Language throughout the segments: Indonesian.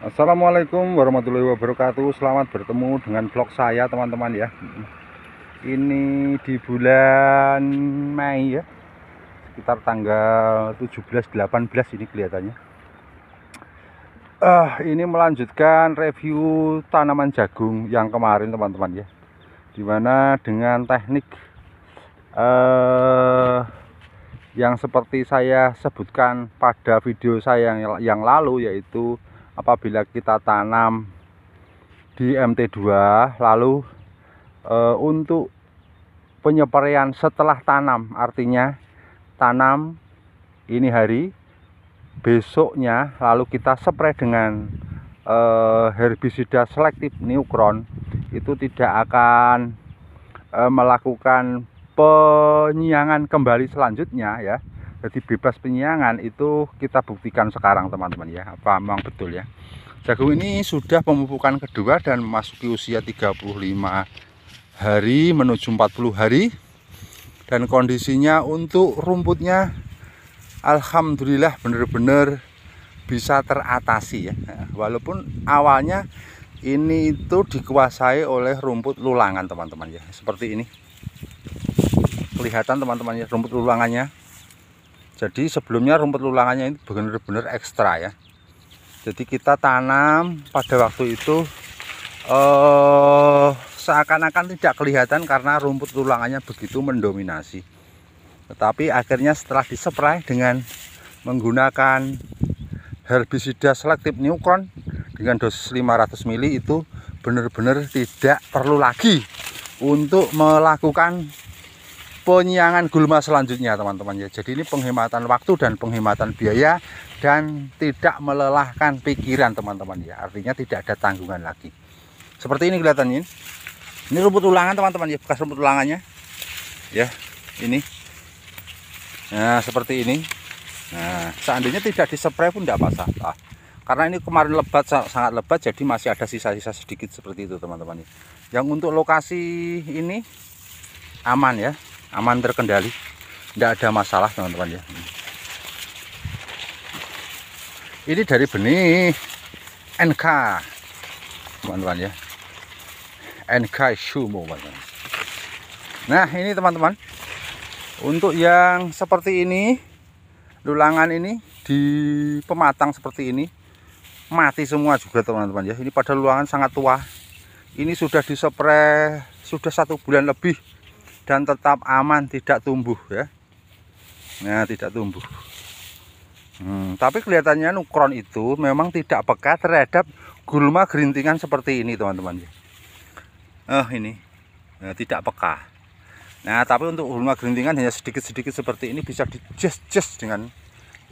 Assalamualaikum warahmatullahi wabarakatuh Selamat bertemu dengan vlog saya teman-teman ya Ini di bulan Mei ya Sekitar tanggal 17-18 ini kelihatannya uh, Ini melanjutkan review tanaman jagung yang kemarin teman-teman ya Dimana dengan teknik uh, Yang seperti saya sebutkan pada video saya yang, yang lalu yaitu apabila kita tanam di MT2 lalu e, untuk penyebaran setelah tanam artinya tanam ini hari besoknya lalu kita spray dengan e, herbisida selektif neukron itu tidak akan e, melakukan penyiangan kembali selanjutnya ya jadi bebas penyiangan itu kita buktikan sekarang teman-teman ya apa memang betul ya jagung ini sudah pemupukan kedua dan memasuki usia 35 hari menuju 40 hari dan kondisinya untuk rumputnya Alhamdulillah benar-benar bisa teratasi ya walaupun awalnya ini itu dikuasai oleh rumput lulangan teman-teman ya seperti ini kelihatan teman-teman ya rumput lulangannya jadi sebelumnya rumput lulangannya ini benar-benar ekstra ya jadi kita tanam pada waktu itu eh, seakan-akan tidak kelihatan karena rumput lulangannya begitu mendominasi tetapi akhirnya setelah disepray dengan menggunakan herbisida selektif Newcon dengan dosis 500 mili itu benar-benar tidak perlu lagi untuk melakukan penyiangan gulma selanjutnya teman-teman ya jadi ini penghematan waktu dan penghematan biaya dan tidak melelahkan pikiran teman-teman ya artinya tidak ada tanggungan lagi seperti ini kelihatannya ini rumput ulangan teman-teman ya bekas rumput ulangannya ya ini nah seperti ini nah seandainya tidak disepray pun tidak masalah karena ini kemarin lebat sangat lebat jadi masih ada sisa-sisa sedikit seperti itu teman-teman ya. yang untuk lokasi ini aman ya aman terkendali tidak ada masalah teman-teman ya ini dari benih NK teman-teman ya NK Sumo teman-teman nah ini teman-teman untuk yang seperti ini lulangan ini di pematang seperti ini mati semua juga teman-teman ya ini pada lulangan sangat tua ini sudah disepre sudah satu bulan lebih dan tetap aman tidak tumbuh ya nah tidak tumbuh hmm, tapi kelihatannya nukron itu memang tidak peka terhadap gulma gerintingan seperti ini teman-teman ya. Oh ini nah, tidak peka nah tapi untuk gulma gerintingan hanya sedikit-sedikit seperti ini bisa dijes-jes dengan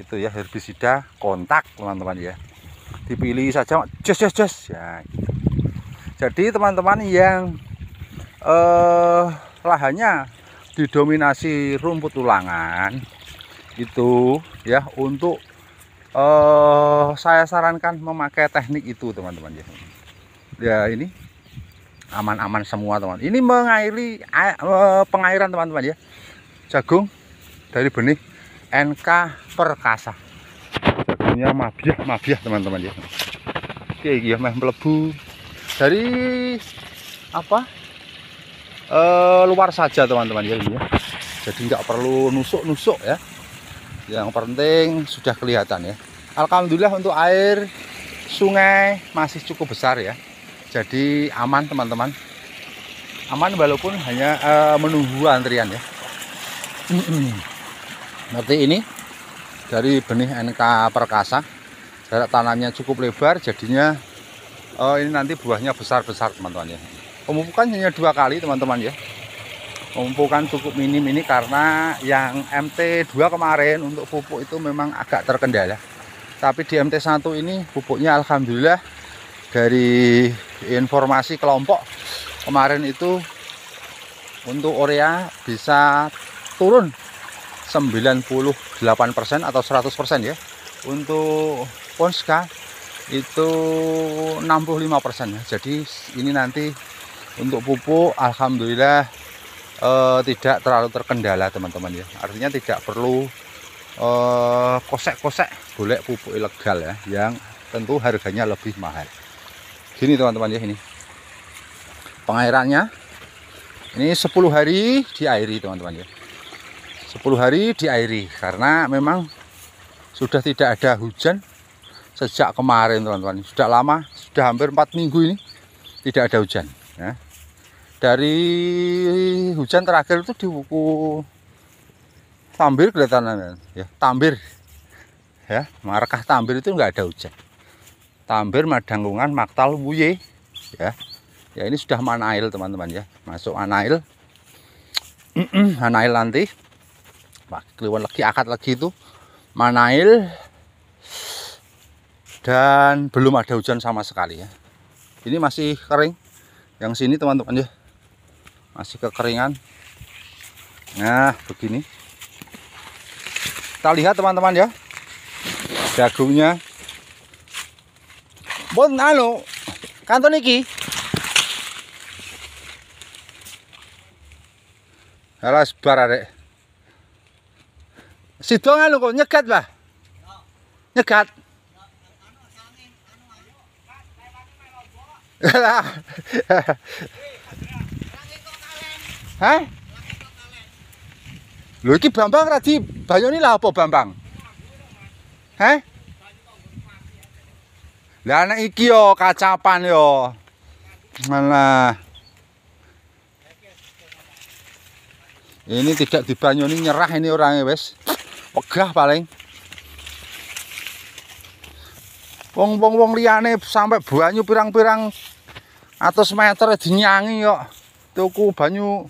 itu ya herbisida kontak teman-teman ya dipilih saja jes jes jes ya gitu. jadi teman-teman yang eh uh, lahannya didominasi rumput ulangan itu ya untuk eh, saya sarankan memakai teknik itu teman-teman ya. Ya ini aman-aman semua teman. Ini mengairi eh, pengairan teman-teman ya. Jagung dari benih NK Perkasa. Jagungnya mabiah mabiah teman-teman ya. Oke, ya meh melebu dari apa uh, luar saja teman-teman ya ini ya. jadi nggak perlu nusuk-nusuk ya yang penting sudah kelihatan ya Alhamdulillah untuk air sungai masih cukup besar ya jadi aman teman-teman aman walaupun hanya uh, menunggu antrian ya nanti ini dari benih NK Perkasa jarak tanamnya cukup lebar jadinya uh, ini nanti buahnya besar-besar teman-teman ya pemupukan hanya dua kali teman-teman ya pemupukan cukup minim ini karena yang MT2 kemarin untuk pupuk itu memang agak terkendala tapi di MT1 ini pupuknya Alhamdulillah dari informasi kelompok kemarin itu untuk Orea bisa turun 98% atau 100% ya untuk Ponska itu 65% ya. Jadi ini nanti untuk pupuk Alhamdulillah eh, tidak terlalu terkendala teman-teman ya artinya tidak perlu eh, kosek-kosek eh, boleh pupuk ilegal ya yang tentu harganya lebih mahal gini teman-teman ya ini pengairannya ini 10 hari diairi teman-teman ya 10 hari diairi karena memang sudah tidak ada hujan sejak kemarin teman-teman sudah lama sudah hampir 4 minggu ini tidak ada hujan ya dari hujan terakhir itu di buku Tambir kelihatan ya Tambir ya markah Tambir itu enggak ada hujan Tambir Madangungan, Maktal Buye, ya ya ini sudah manail teman-teman ya masuk anail anail nanti keluar lagi akad lagi itu manail dan belum ada hujan sama sekali ya ini masih kering yang sini teman-teman ya masih kekeringan nah begini kita lihat teman-teman ya jagungnya bon anu kanton iki Halo sebar arek. Sido anu kok nyegat, lah Nyegat. Lah. Hah? Lho iki Bambang ra di banyoni lah apa Bambang? Hah? Lah anak iki yo kacapan yo. Mana? Ini tidak dibanyoni nyerah ini orangnya wes. Pegah paling. Wong-wong liyane sampai banyu pirang-pirang 100 meter dinyangi yo. Tuku banyu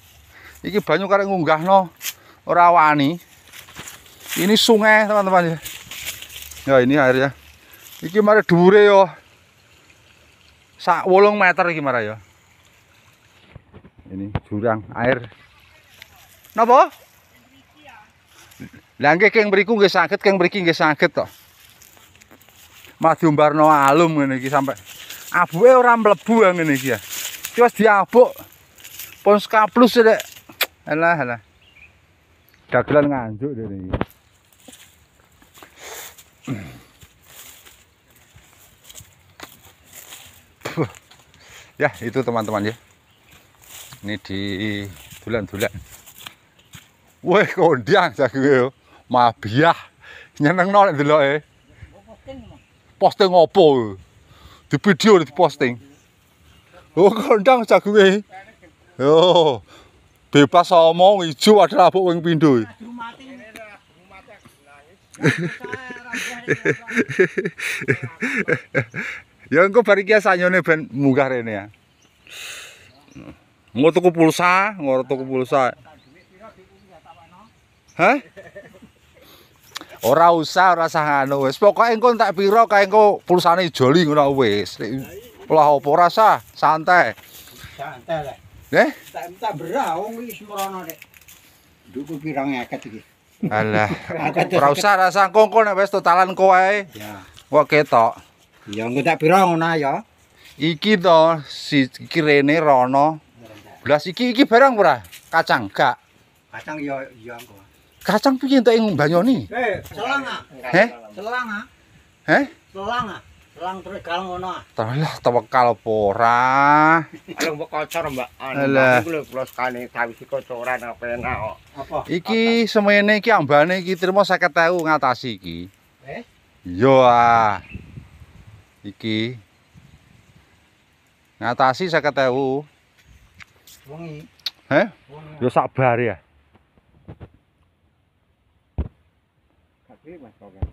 Iki banyu karek ngunggahno ora wani. Ini sungai, teman-teman ya. Ya ini ya. Iki mari dhuwure yo. Sak 8 meter iki mari ya. Ini jurang air. Napa? Lah nggih keng mriku nggih saged, keng mriki nggih saged to. Mas diumbarno alum ngene iki sampai abuke ora mlebu ngene iki ya. Iki wis diabuk. Pon kaplus Alah alah. Dagelan nganjuk dari. ya itu teman-teman ya. Ini di bulan-bulan. Woi kondang saku yo. Ya. Mabiah. Nyeneng nol delok e. Ya. Posting opo? Di video di posting. Oh kondang saku e. Ya. Yo. bebas somo ijo padha rabuk wing pindho mati e. mati ya engko bari kiya sanyone ben munggah rene ya Ngo tuku pulsa, ngo tuku pulsa. Hah? Ora usah, ora usah anu wis. Pokoke engko tak pira kae engko pulsane joli ngono wis. Lah opo rasa? Santai. Santai lah. Eh? Tak minta berau ngi semrono nek. Duku pirang ngeket iki. Alah, ora usah ra sangkongko nek wis totalan kowe. Ya. Kok ketok. Ya engko tak pira ngono ya. Iki to si kirene rono. Blas iki iki barang ora? Kacang gak. Kacang ya ya engko. Kacang piye entuk ing Banyoni? Eh, selang ah. Eh? Selang ah. Eh? Selang ah. Lang ah. terus kalau mau nah. Terus tawakal pora. Kalau mau kocor mbak. Ah, Alah. Kalau kalau sekali tapi si kocoran apa Apa? Iki semuanya ini iki ambane iki terima saya ketahui ngatasi iki. Eh? Yo ah. Iki ngatasi saya ketahui. Wangi. Eh? Yo sabar ya. Tapi mas kau